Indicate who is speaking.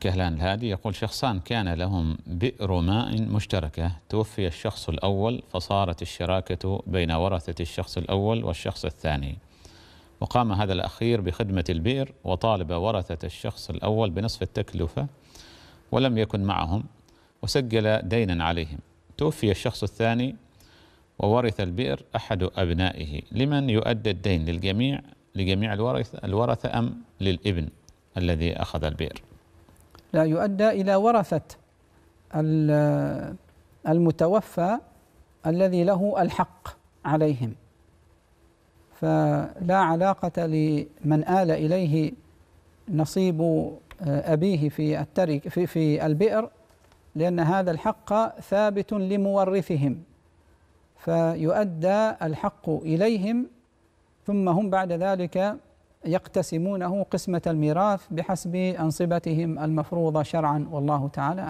Speaker 1: كهلان الهادي يقول شخصان كان لهم بئر ماء مشتركة توفي الشخص الأول فصارت الشراكة بين ورثة الشخص الأول والشخص الثاني وقام هذا الأخير بخدمة البئر وطالب ورثة الشخص الأول بنصف التكلفة ولم يكن معهم وسجل دينا عليهم توفي الشخص الثاني وورث البئر أحد أبنائه لمن يؤدى الدين للجميع لجميع الورثة, الورثة أم للابن الذي أخذ البئر
Speaker 2: لا يؤدى إلى ورثة المتوفى الذي له الحق عليهم فلا علاقة لمن آل إليه نصيب آه، أبيه في الترك في, في البئر لأن هذا الحق ثابت لمورثهم فيؤدى الحق إليهم ثم هم بعد ذلك يقتسمونه قسمة الميراث بحسب أنصبتهم المفروضة شرعا والله تعالى